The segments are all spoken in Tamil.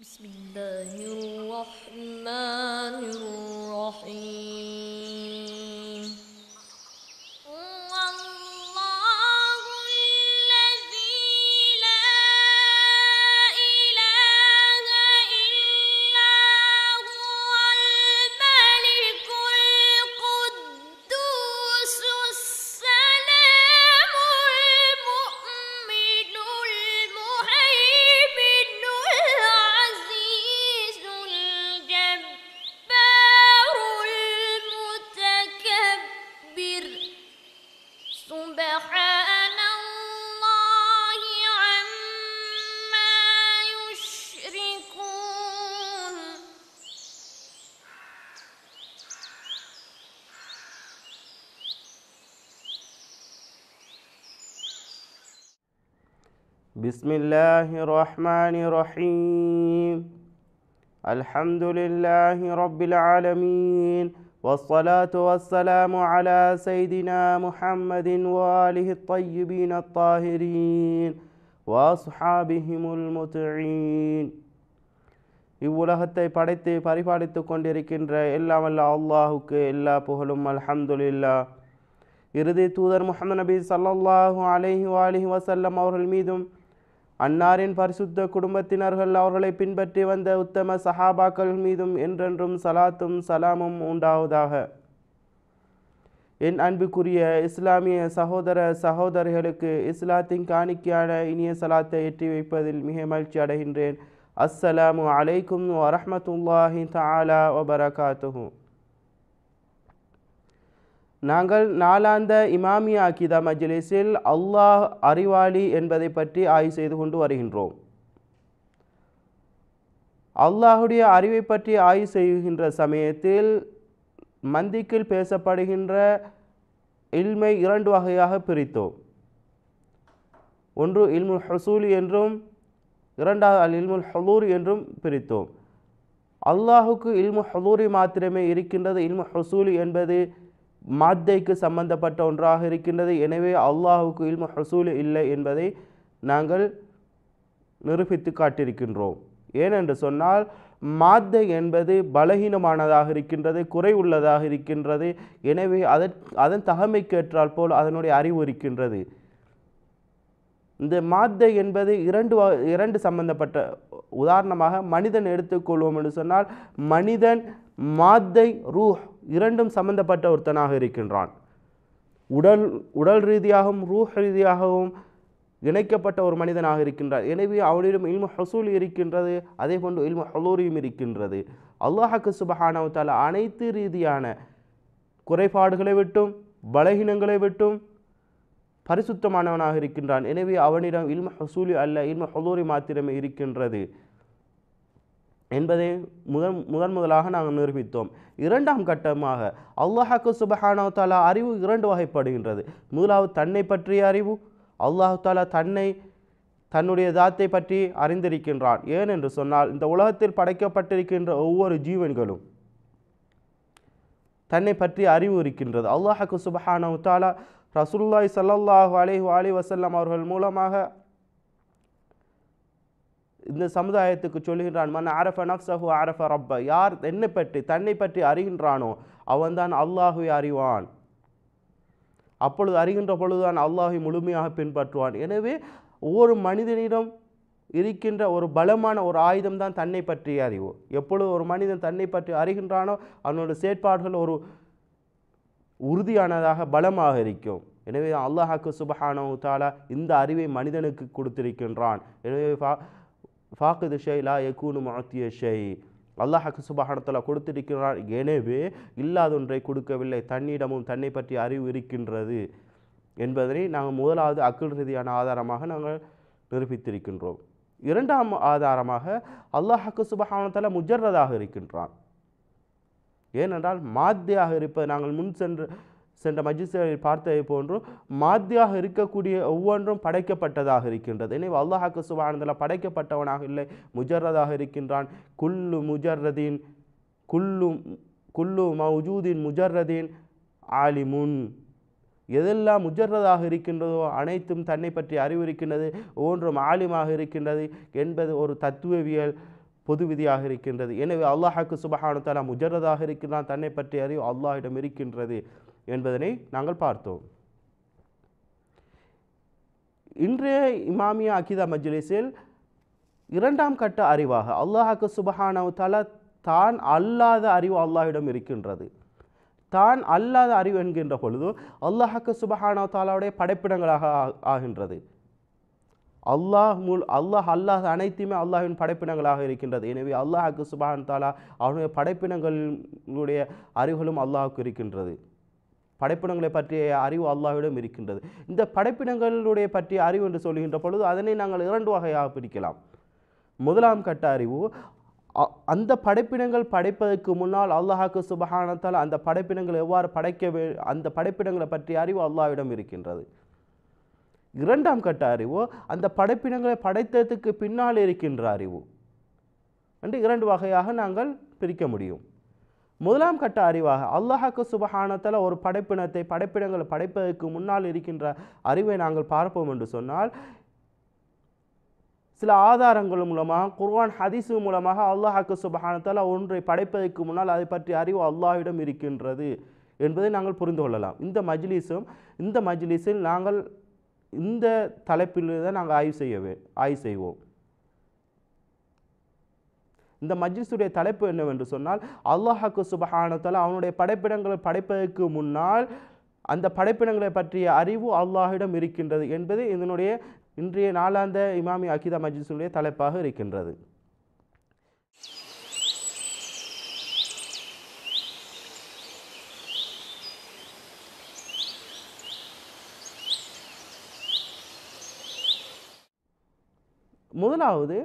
بسم الله الرحمن بسم الله الرحمن الرحيم الحمد لله رب العالمين والصلاة والسلام على سيدنا محمد وآله الطيبين الطاهرين وأصحابهم المتعين இவ்வுலகத்தை படைத்து பரிபாலித்து கொண்டிருக்கின்ற எல்லாமல்ல அல்லாஹுக்கு எல்லா புகழும் அல்ஹம்துல்லா இறுதி தூதர் முகமது நபி சல்லாஹூ அலஹி அலஹி வசல்லம் அவர்கள் மீதும் அன்னாரின் பரிசுத்த குடும்பத்தினர்கள் அவர்களை பின்பற்றி வந்த உத்தம சஹாபாக்கள் மீதும் என்றென்றும் சலாத்தும் சலாமும் உண்டாவதாக என் அன்புக்குரிய இஸ்லாமிய சகோதர சகோதரிகளுக்கு இஸ்லாத்தின் காணிக்கையான இனிய சலாத்தை எட்டி வைப்பதில் மிக மகிழ்ச்சி அடைகின்றேன் அஸ்ஸலாமு அலைக்கும் வரமத்துல்லாஹி தாலா வபரகாத்துஹூ நாங்கள் நாலாந்த இமாமியா அகிதா மஜ்லிஸில் அல்லாஹ் அறிவாளி என்பதை பற்றி ஆய்வு செய்து கொண்டு வருகின்றோம் அல்லாஹுடைய அறிவை பற்றி ஆய்வு செய்கின்ற சமயத்தில் மந்திக்கில் பேசப்படுகின்ற இல்மை இரண்டு வகையாக பிரித்தோம் ஒன்று இல்முல் ஹசூல் என்றும் இரண்டாவது அல் இல்முல் ஹலூர் என்றும் பிரித்தோம் அல்லாஹுக்கு இல்மு ஹலூரி மாத்திரமே இருக்கின்றது இல்மு ஹசூலி என்பது மாத்தைக்கு சம்பந்தப்பட்ட ஒன்றாக இருக்கின்றது எனவே அல்லாஹுக்கு இல்ம ஹசூல் இல்லை என்பதை நாங்கள் நிரூபித்து காட்டியிருக்கின்றோம் ஏனென்று சொன்னால் மாத்தை என்பது பலகீனமானதாக இருக்கின்றது குறைவுள்ளதாக இருக்கின்றது எனவே அதன் அதன் கேற்றால் போல் அதனுடைய அறிவு இருக்கின்றது இந்த மாத்தை என்பது இரண்டு இரண்டு சம்பந்தப்பட்ட உதாரணமாக மனிதன் எடுத்துக்கொள்வோம் என்று சொன்னால் மனிதன் மாத்தை ரூஹ் இரண்டும் சம்பந்தப்பட்ட ஒருத்தனாக இருக்கின்றான் உடல் உடல் ரீதியாகவும் ரூஹ் ரீதியாகவும் இணைக்கப்பட்ட ஒரு மனிதனாக இருக்கின்றார் எனவே அவனிடம் இல்மு ஹசூல் இருக்கின்றது அதே போன்று இல்மு ஹலூரியும் இருக்கின்றது அல்லாஹாக்கு சுபஹானவத்தால் அனைத்து ரீதியான குறைபாடுகளை விட்டும் பலகீனங்களை விட்டும் பரிசுத்தமானவனாக இருக்கின்றான் எனவே அவனிடம் இல்மு ஹசூலி அல்ல இல்மு ஹலூரி மாத்திரமே இருக்கின்றது என்பதை முதன் முதன் முதலாக நாங்கள் நிரூபித்தோம் இரண்டாம் கட்டமாக அல்லாஹாக்கு சுபஹானா தாலா அறிவு இரண்டு வகைப்படுகின்றது முதலாவது தன்னை பற்றிய அறிவு அல்லாஹு தாலா தன்னை தன்னுடைய தாத்தை பற்றி அறிந்திருக்கின்றான் ஏன் என்று சொன்னால் இந்த உலகத்தில் படைக்கப்பட்டிருக்கின்ற ஒவ்வொரு ஜீவன்களும் தன்னை பற்றி அறிவு இருக்கின்றது அல்லாஹாக்கு சுபஹானா தாலா ரசூல்லாய் சல்லாஹூ அலி அலி வசல்லாம் அவர்கள் மூலமாக இந்த சமுதாயத்துக்கு சொல்கின்றான் மன் அரஃப நஃப்சஹு அரஃப ரப்ப யார் என்னை பற்றி தன்னை பற்றி அறிகின்றானோ அவன்தான் அல்லாஹுவை அறிவான் அப்பொழுது அறிகின்ற பொழுதுதான் அல்லாஹை முழுமையாக பின்பற்றுவான் எனவே ஒவ்வொரு மனிதனிடம் இருக்கின்ற ஒரு பலமான ஒரு ஆயுதம் தான் தன்னை பற்றி அறிவு எப்பொழுது ஒரு மனிதன் தன்னை பற்றி அறிகின்றானோ அவனோட செயற்பாடுகள் ஒரு உறுதியானதாக பலமாக இருக்கும் எனவே அல்லாஹாக்கு சுபஹானோ தாலா இந்த அறிவை மனிதனுக்கு கொடுத்திருக்கின்றான் எனவே ஃபாக்குது ஷெய் லா எக்கூனு மாத்திய ஷெய் அல்லாஹக்கு சுபஹானத்தில் கொடுத்திருக்கிறார் எனவே இல்லாதொன்றை கொடுக்கவில்லை தன்னிடமும் தன்னை பற்றி அறிவு இருக்கின்றது என்பதனை நாங்கள் முதலாவது அக்கில் ரீதியான ஆதாரமாக நாங்கள் நிரூபித்திருக்கின்றோம் இரண்டாம் ஆதாரமாக அல்லாஹக்கு சுபகானத்தில் முஜர்றதாக இருக்கின்றான் ஏனென்றால் மாத்தியாக இருப்பது நாங்கள் முன் சென்று சென்ற மஜிஸ்திரரை பார்த்ததை போன்றும் மாதியாக இருக்கக்கூடிய ஒவ்வொன்றும் படைக்கப்பட்டதாக இருக்கின்றது எனவே அல்லாஹாக்கு சுபானந்தில் படைக்கப்பட்டவனாக இல்லை முஜர்ரதாக இருக்கின்றான் குல்லு முஜர்ரதீன் குல்லு குல்லு மௌஜூதீன் முஜர்ரதீன் ஆலிமுன் எதெல்லாம் முஜர்ரதாக இருக்கின்றதோ அனைத்தும் தன்னை பற்றி அறிவிருக்கின்றது ஒவ்வொன்றும் ஆலிமாக இருக்கின்றது என்பது ஒரு தத்துவவியல் பொது விதியாக இருக்கின்றது எனவே அல்லாஹாக்கு சுபஹானு தாலா முஜர்ரதாக இருக்கின்றான் தன்னை பற்றி அறிவு அல்லாஹிடம் இருக்கின்றது என்பதனை நாங்கள் பார்த்தோம் இன்றைய இமாமிய அகிதா மஜ்லிஸில் இரண்டாம் கட்ட அறிவாக அல்லாஹாக்கு சுபஹானவு தாலா தான் அல்லாத அறிவு அல்லாஹிடம் இருக்கின்றது தான் அல்லாத அறிவு என்கின்ற பொழுது அல்லாஹாக்கு சுபஹானவு தாலாவுடைய படைப்பிடங்களாக ஆகின்றது அல்லாஹ் முல் அல்லாஹ் அல்லாஹ் அனைத்துமே அல்லாஹின் படைப்பினங்களாக இருக்கின்றது எனவே அல்லாஹாக்கு சுபஹான் தாலா அவனுடைய படைப்பினங்களுடைய அறிவுகளும் அல்லாஹுக்கு இருக்கின்றது படைப்பினங்களை பற்றிய அறிவு அல்லாவிடம் இருக்கின்றது இந்த படைப்பினங்களுடைய பற்றிய அறிவு என்று சொல்கின்ற பொழுது அதனை நாங்கள் இரண்டு வகையாக பிரிக்கலாம் முதலாம் கட்ட அறிவு அந்த படைப்பினங்கள் படைப்பதற்கு முன்னால் அல்லாஹாக்கு சுபகானத்தால் அந்த படைப்பினங்கள் எவ்வாறு படைக்க வே அந்த படைப்பினங்களை பற்றிய அறிவு அல்லாவிடம் இருக்கின்றது இரண்டாம் கட்ட அறிவு அந்த படைப்பினங்களை படைத்ததுக்கு பின்னால் இருக்கின்ற அறிவு என்று இரண்டு வகையாக நாங்கள் பிரிக்க முடியும் முதலாம் கட்ட அறிவாக அல்லாஹாக்கு சுபஹானத்தில் ஒரு படைப்பினத்தை படைப்பிடங்களை படைப்பதற்கு முன்னால் இருக்கின்ற அறிவை நாங்கள் பார்ப்போம் என்று சொன்னால் சில ஆதாரங்கள் மூலமாக குர்வான் ஹதீஸு மூலமாக அல்லாஹாக்கு சுபஹானத்தில் ஒன்றை படைப்பதற்கு முன்னால் அதை பற்றி அறிவு அல்லாஹிடம் இருக்கின்றது என்பதை நாங்கள் புரிந்து கொள்ளலாம் இந்த மஜ்லிஸும் இந்த மஜ்லிஸில் நாங்கள் இந்த தலைப்பில் தான் நாங்கள் ஆய்வு செய்யவே ஆய்வு செய்வோம் இந்த மஜ்லிஸுடைய தலைப்பு என்னவென்று சொன்னால் அல்லாஹாக்கு சுபஹானத்தால் அவனுடைய படைப்பிடங்களை படைப்பதற்கு முன்னால் அந்த படைப்பினங்களை பற்றிய அறிவு அல்லாஹிடம் இருக்கின்றது என்பது இதனுடைய இன்றைய நாளாந்த இமாமி அகிதா மஜ்லிஸினுடைய தலைப்பாக இருக்கின்றது முதலாவது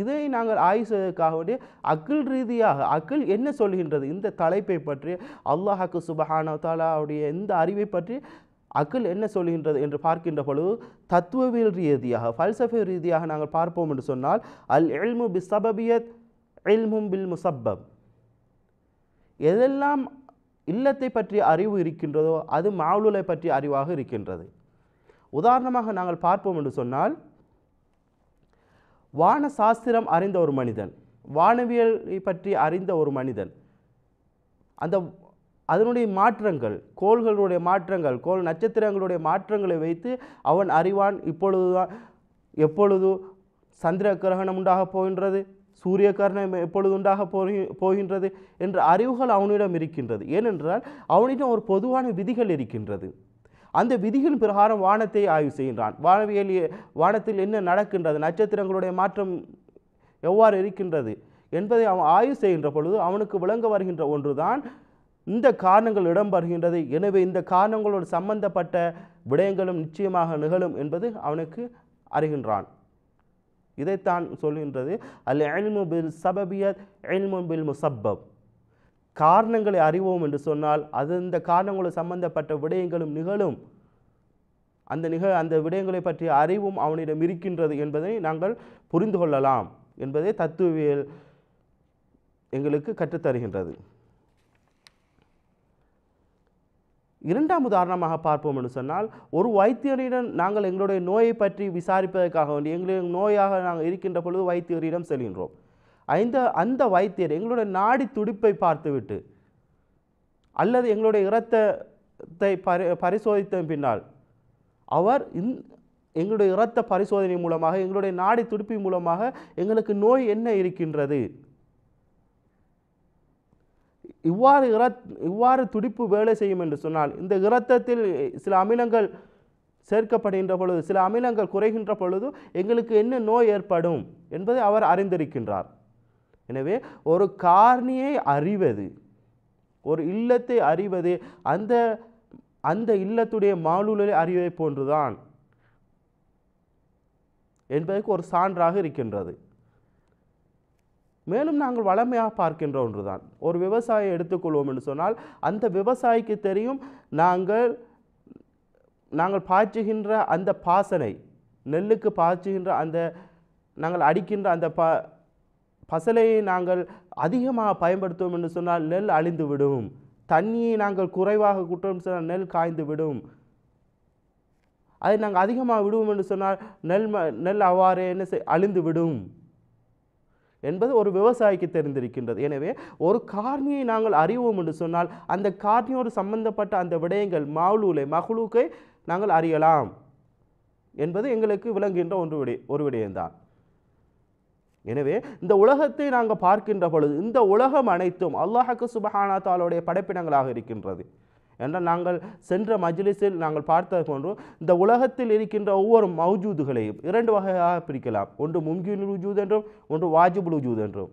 இதை நாங்கள் ஆய்வு செய்வதற்காக வேண்டிய அகில் ரீதியாக அகில் என்ன சொல்கின்றது இந்த தலைப்பை பற்றி அல்லாஹாக்கு சுபஹானவத்தாலாவுடைய இந்த அறிவை பற்றி அகில் என்ன சொல்கின்றது என்று பார்க்கின்ற பொழுது தத்துவவியல் ரீதியாக ஃபல்சஃபி ரீதியாக நாங்கள் பார்ப்போம் என்று சொன்னால் அல் எல்மு பி சபபியத் எல்மும் பில் முசப்பப் எதெல்லாம் இல்லத்தை பற்றிய அறிவு இருக்கின்றதோ அது மாவுலை பற்றிய அறிவாக இருக்கின்றது உதாரணமாக நாங்கள் பார்ப்போம் என்று சொன்னால் வான சாஸ்திரம் அறிந்த ஒரு மனிதன் வானவியல் பற்றி அறிந்த ஒரு மனிதன் அந்த அதனுடைய மாற்றங்கள் கோள்களுடைய மாற்றங்கள் கோள் நட்சத்திரங்களுடைய மாற்றங்களை வைத்து அவன் அறிவான் இப்பொழுதுதான் எப்பொழுது சந்திர கிரகணம் உண்டாக போகின்றது சூரிய கிரகணம் எப்பொழுது உண்டாக போகின்றது என்ற அறிவுகள் அவனிடம் இருக்கின்றது ஏனென்றால் அவனிடம் ஒரு பொதுவான விதிகள் இருக்கின்றது அந்த விதிகள் பிரகாரம் வானத்தை ஆய்வு செய்கின்றான் வானவியல் வானத்தில் என்ன நடக்கின்றது நட்சத்திரங்களுடைய மாற்றம் எவ்வாறு இருக்கின்றது என்பதை அவன் ஆய்வு செய்கின்ற பொழுது அவனுக்கு விளங்க வருகின்ற ஒன்றுதான் இந்த காரணங்கள் இடம்பெறுகின்றது எனவே இந்த காரணங்களோடு சம்பந்தப்பட்ட விடயங்களும் நிச்சயமாக நிகழும் என்பது அவனுக்கு அறிகின்றான் இதைத்தான் சொல்கின்றது அல் எல்மு பில் சபபியத் எல்மு பில் முசப்பப் காரணங்களை அறிவோம் என்று சொன்னால் அது இந்த காரணங்களை சம்பந்தப்பட்ட விடயங்களும் நிகழும் அந்த நிகழ் அந்த விடயங்களை பற்றிய அறிவும் அவனிடம் இருக்கின்றது என்பதை நாங்கள் புரிந்து கொள்ளலாம் என்பதை தத்துவியல் எங்களுக்கு கற்றுத்தருகின்றது இரண்டாம் உதாரணமாக பார்ப்போம் என்று சொன்னால் ஒரு வைத்தியரிடம் நாங்கள் எங்களுடைய நோயை பற்றி விசாரிப்பதற்காக வேண்டி எங்களுடைய நோயாக நாங்கள் இருக்கின்ற பொழுது வைத்தியரிடம் செல்கின்றோம் ஐந்த அந்த வைத்தியர் எங்களுடைய நாடி துடிப்பை பார்த்துவிட்டு அல்லது எங்களுடைய இரத்தத்தை பரி பரிசோதித்த பின்னால் அவர் இந் எங்களுடைய இரத்த பரிசோதனை மூலமாக எங்களுடைய நாடி துடிப்பு மூலமாக எங்களுக்கு நோய் என்ன இருக்கின்றது இவ்வாறு இரத் இவ்வாறு துடிப்பு வேலை செய்யும் என்று சொன்னால் இந்த இரத்தத்தில் சில அமிலங்கள் சேர்க்கப்படுகின்ற பொழுது சில அமிலங்கள் குறைகின்ற பொழுது எங்களுக்கு என்ன நோய் ஏற்படும் என்பதை அவர் அறிந்திருக்கின்றார் எனவே ஒரு காரணியை அறிவது ஒரு இல்லத்தை அறிவது அந்த அந்த இல்லத்துடைய மாலூழலை அறிவை போன்றுதான் என்பதற்கு ஒரு சான்றாக இருக்கின்றது மேலும் நாங்கள் வளமையாக பார்க்கின்ற ஒன்றுதான் ஒரு விவசாயம் எடுத்துக்கொள்வோம் என்று சொன்னால் அந்த விவசாயிக்கு தெரியும் நாங்கள் நாங்கள் பாய்ச்சுகின்ற அந்த பாசனை நெல்லுக்கு பாய்ச்சுகின்ற அந்த நாங்கள் அடிக்கின்ற அந்த பா பசலையை நாங்கள் அதிகமாக பயன்படுத்துவோம் என்று சொன்னால் நெல் அழிந்துவிடும் தண்ணியை நாங்கள் குறைவாக குற்றோம் சொன்னால் நெல் காய்ந்து விடும் அதை நாங்கள் அதிகமாக விடுவோம் என்று சொன்னால் நெல் நெல் அவ்வாறு என்ன செய் அழிந்து விடும் என்பது ஒரு விவசாயிக்கு தெரிந்திருக்கின்றது எனவே ஒரு காரணியை நாங்கள் அறிவோம் என்று சொன்னால் அந்த காரணியோடு சம்பந்தப்பட்ட அந்த விடயங்கள் மாவுலூலை மகளுக்கை நாங்கள் அறியலாம் என்பது எங்களுக்கு விளங்குகின்ற ஒன்று விடை ஒரு விடயம்தான் எனவே இந்த உலகத்தை நாங்கள் பார்க்கின்ற பொழுது இந்த உலகம் அனைத்தும் அல்லாஹக்கு சுபஹானா தாலுடைய படைப்பினங்களாக இருக்கின்றது என்றால் நாங்கள் சென்ற மஜ்லிஸில் நாங்கள் பார்த்தது போன்று இந்த உலகத்தில் இருக்கின்ற ஒவ்வொரு மௌஜூதுகளையும் இரண்டு வகையாக பிரிக்கலாம் ஒன்று முங்கின் உஜூத் என்றும் ஒன்று வாஜிபுல் உஜூத் என்றும்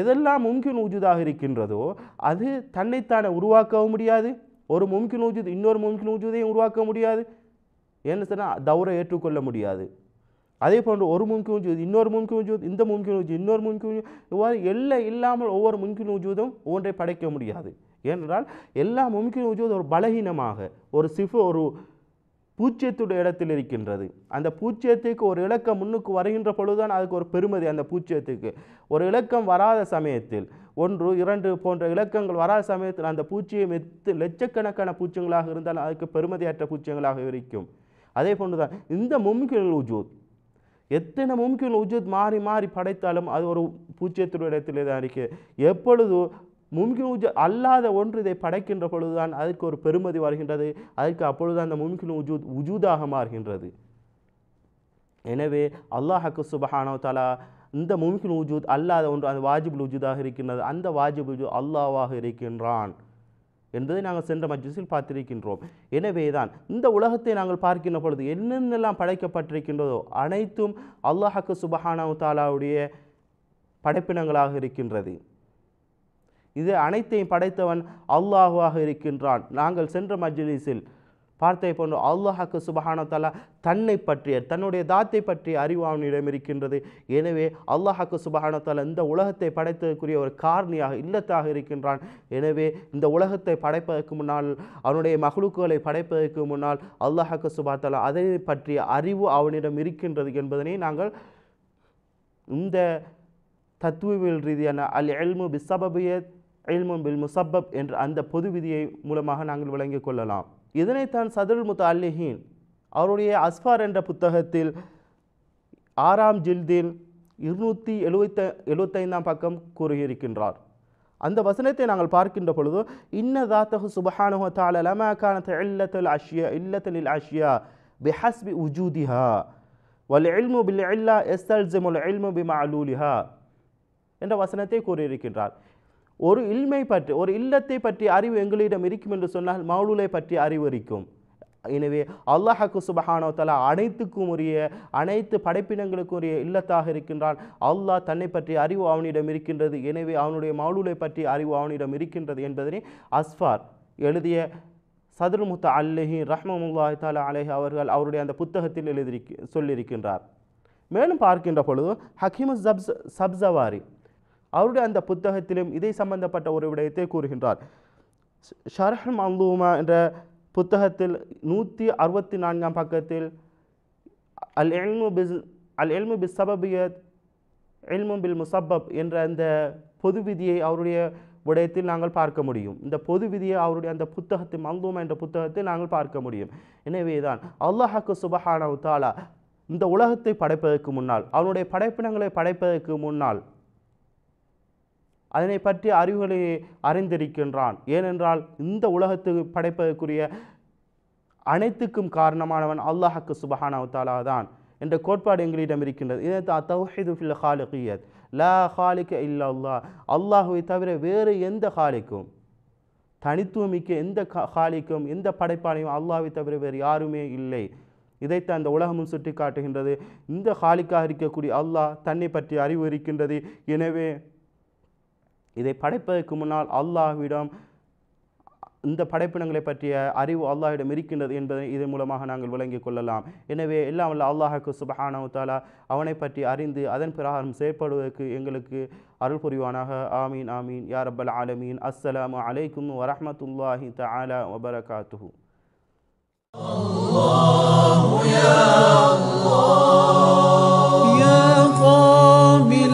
எதெல்லாம் முங்கின் உஜூதாக இருக்கின்றதோ அது தன்னைத்தானே உருவாக்கவும் முடியாது ஒரு மும்கின் உஜூத் இன்னொரு மும்கின் உஜூதையும் உருவாக்க முடியாது என்ன சொன்னால் தௌரை ஏற்றுக்கொள்ள முடியாது அதே போன்று ஒரு மும்கின் உஜூத் இன்னொரு மும்கின் உஜூத் இந்த மும்கின் உஜூத் இன்னொரு மும்கின் இவ்வாறு எல்லை இல்லாமல் ஒவ்வொரு மும்கின் உஜூதும் ஒன்றை படைக்க முடியாது ஏனென்றால் எல்லா மும்கின் உஜூத் ஒரு பலகீனமாக ஒரு சிஃபு ஒரு பூச்சியத்துடைய இடத்தில் இருக்கின்றது அந்த பூச்சியத்துக்கு ஒரு இலக்கம் முன்னுக்கு வருகின்ற பொழுதுதான் அதுக்கு ஒரு பெருமதி அந்த பூச்சியத்துக்கு ஒரு இலக்கம் வராத சமயத்தில் ஒன்று இரண்டு போன்ற இலக்கங்கள் வராத சமயத்தில் அந்த பூச்சியை எத்து லட்சக்கணக்கான பூச்சியங்களாக இருந்தால் அதுக்கு பெருமதியற்ற பூச்சியங்களாக இருக்கும் அதே போன்று தான் இந்த மும்கின் உஜூத் எத்தனை மும்கின் உஜூத் மாறி மாறி படைத்தாலும் அது ஒரு பூச்சியத்துடைய இடத்திலே தான் இருக்குது எப்பொழுது மும்கின் உஜூத் அல்லாத ஒன்று இதை படைக்கின்ற பொழுதுதான் அதற்கு ஒரு பெருமதி வருகின்றது அதற்கு அப்பொழுது அந்த மும்கின் உஜூத் உஜூதாக மாறுகின்றது எனவே அல்லாஹக்கு சுபஹானோ தலா இந்த மும்கின் உஜூத் அல்லாத ஒன்று அந்த வாஜிபுல் உஜூதாக இருக்கின்றது அந்த வாஜிபுல் உஜூத் அல்லாவாக இருக்கின்றான் என்பதை நாங்கள் சென்ற மஜ்ஜிஸில் பார்த்திருக்கின்றோம் எனவே தான் இந்த உலகத்தை நாங்கள் பார்க்கின்ற பொழுது என்னென்னலாம் படைக்கப்பட்டிருக்கின்றதோ அனைத்தும் அல்லாஹக்கு சுபஹானா தாலாவுடைய படைப்பினங்களாக இருக்கின்றது இது அனைத்தையும் படைத்தவன் அல்லாஹுவாக இருக்கின்றான் நாங்கள் சென்ற மஜ்ஜிஸில் பார்த்ததை போன்று அல்லாஹாக்கு சுபஹானத்தாலா தன்னை பற்றிய தன்னுடைய தாத்தை பற்றிய அறிவு அவனிடம் இருக்கின்றது எனவே அல்லாஹாக்கு தாலா இந்த உலகத்தை படைத்ததற்குரிய ஒரு காரணியாக இல்லத்தாக இருக்கின்றான் எனவே இந்த உலகத்தை படைப்பதற்கு முன்னால் அவனுடைய மகளுக்குகளை படைப்பதற்கு முன்னால் அல்லாஹாக்கு சுபாத்தாலா அதை பற்றிய அறிவு அவனிடம் இருக்கின்றது என்பதனை நாங்கள் இந்த தத்துவவியல் ரீதியான அல் எல்மு பிசபபியத் இல்மும் பில் முசப்பப் என்ற அந்த பொது விதியை மூலமாக நாங்கள் விளங்கிக் கொள்ளலாம் இதனைத்தான் சதுல் முத்த அல்லஹீன் அவருடைய அஸ்ஃபார் என்ற புத்தகத்தில் ஆறாம் ஜில்தில் இருநூற்றி எழுபத்த எழுபத்தைந்தாம் பக்கம் கூறியிருக்கின்றார் அந்த வசனத்தை நாங்கள் பார்க்கின்ற பொழுது இன்ன தாத்தகு சுபஹானுஹ தால லமா கானத் இல்லத்தல் அஷ்யா இல்லத்தலில் அஷ்யா பிஹஸ்பி உஜூதிஹா வல் எல்மு பில் இல்லா எஸ்தல் ஜெமுல் எல்மு பிமா அலூலிஹா என்ற வசனத்தை கூறியிருக்கின்றார் ஒரு இல்மை பற்றி ஒரு இல்லத்தை பற்றி அறிவு எங்களிடம் இருக்கும் என்று சொன்னால் மவுளூலை பற்றி அறிவு இருக்கும் எனவே அல்லாஹக்கு சுபஹானோ தலா அனைத்துக்கும் உரிய அனைத்து படைப்பினங்களுக்கும் உரிய இல்லத்தாக இருக்கின்றான் அல்லாஹ் தன்னை பற்றி அறிவு அவனிடம் இருக்கின்றது எனவே அவனுடைய மவுளூலை பற்றி அறிவு அவனிடம் இருக்கின்றது என்பதனை அஸ்ஃபார் எழுதிய சதுர் முத்த அல்லஹி ரஹ்மமுல்லாஹி தாலா அலேஹி அவர்கள் அவருடைய அந்த புத்தகத்தில் எழுதி சொல்லியிருக்கின்றார் மேலும் பார்க்கின்ற பொழுது ஹக்கீமு சப்ஸ் சப்ஸவாரி அவருடைய அந்த புத்தகத்திலும் இதை சம்பந்தப்பட்ட ஒரு விடயத்தை கூறுகின்றார் ஷரஹ் மல்லூமா என்ற புத்தகத்தில் நூற்றி அறுபத்தி நான்காம் பக்கத்தில் அல் எல்மு பிஸ் அல் எல்மு பி சபபியத் எல்மு பில் முசப்பப் என்ற அந்த பொது விதியை அவருடைய விடயத்தில் நாங்கள் பார்க்க முடியும் இந்த பொது விதியை அவருடைய அந்த புத்தகத்தை மந்தூமா என்ற புத்தகத்தில் நாங்கள் பார்க்க முடியும் எனவே தான் அல்லாஹாக்கு சுபஹானவு இந்த உலகத்தை படைப்பதற்கு முன்னால் அவனுடைய படைப்பினங்களை படைப்பதற்கு முன்னால் அதனை பற்றி அறிவுகளை அறிந்திருக்கின்றான் ஏனென்றால் இந்த உலகத்துக்கு படைப்பதற்குரிய அனைத்துக்கும் காரணமானவன் அல்லாஹக்கு தாலா தான் என்ற கோட்பாடு எங்களிடம் இருக்கின்றது இதை தௌஹிது ஃபில் ஹாலிகியத் லா ஹாலிக இல்லா அல்லா அல்லாஹுவை தவிர வேறு எந்த ஹாலிக்கும் தனித்துவமிக்க எந்த ஹாலிக்கும் எந்த படைப்பாளையும் அல்லாஹை தவிர வேறு யாருமே இல்லை இதைத்தான் அந்த உலகமும் சுட்டி காட்டுகின்றது இந்த ஹாலிக்காக இருக்கக்கூடிய அல்லாஹ் தன்னை பற்றி அறிவு இருக்கின்றது எனவே இதை படைப்பதற்கு முன்னால் அல்லாஹ்விடம் இந்த படைப்பினங்களை பற்றிய அறிவு அல்லாஹிடம் இருக்கின்றது என்பதை இதன் மூலமாக நாங்கள் விளங்கிக் கொள்ளலாம் எனவே எல்லாம் வல்ல அல்லாஹுக்கு சுபஹானவு தாலா அவனை பற்றி அறிந்து அதன் பிரகாரம் செயற்படுவதற்கு எங்களுக்கு அருள் புரிவானாக ஆமீன் ஆமீன் யா ரப்பல் ஆலமீன் அஸ்ஸலாமு அலைக்கும் வரமத்துல்லாஹி தஆலா வபரகாத்துஹு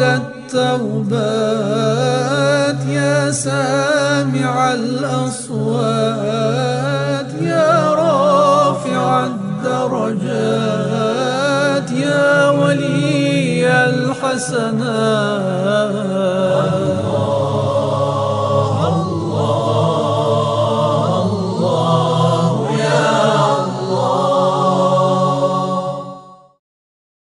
التوبه sana. Allah.